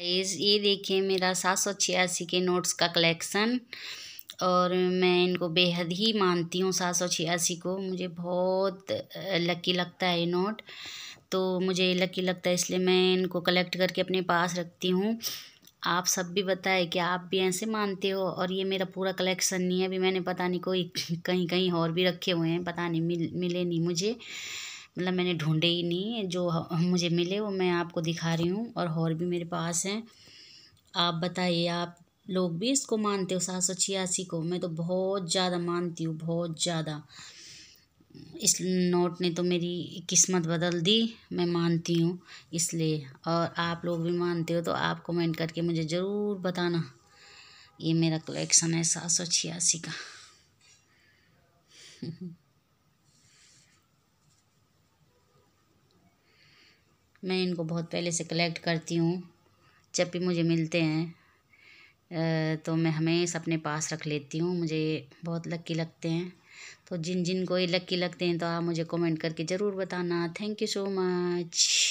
guys ये देखिए मेरा सात सौ छियासी के नोट्स का कलेक्शन और मैं इनको बेहद ही मानती हूँ सात सौ छियासी को मुझे बहुत लकी लगता है ये नोट तो मुझे लकी लगता है इसलिए मैं इनको कलेक्ट करके अपने पास रखती हूँ आप सब भी बताए कि आप भी ऐसे मानते हो और ये मेरा पूरा कलेक्शन नहीं है अभी मैंने पता नहीं कोई कहीं कहीं और भी रखे हुए हैं पता नहीं मिल मिले नहीं मुझे मतलब मैंने ढूंढे ही नहीं जो मुझे मिले वो मैं आपको दिखा रही हूँ और और भी मेरे पास हैं आप बताइए आप लोग भी इसको मानते हो सात सौ छियासी को मैं तो बहुत ज़्यादा मानती हूँ बहुत ज़्यादा इस नोट ने तो मेरी किस्मत बदल दी मैं मानती हूँ इसलिए और आप लोग भी मानते हो तो आप कमेंट करके मुझे ज़रूर बताना ये मेरा कलेक्शन है सात सौ छियासी का मैं इनको बहुत पहले से कलेक्ट करती हूँ जब भी मुझे मिलते हैं तो मैं हमेशा अपने पास रख लेती हूँ मुझे बहुत लक्की लगते हैं तो जिन जिन को ये लक्की लगते हैं तो आप मुझे कमेंट करके ज़रूर बताना थैंक यू सो मच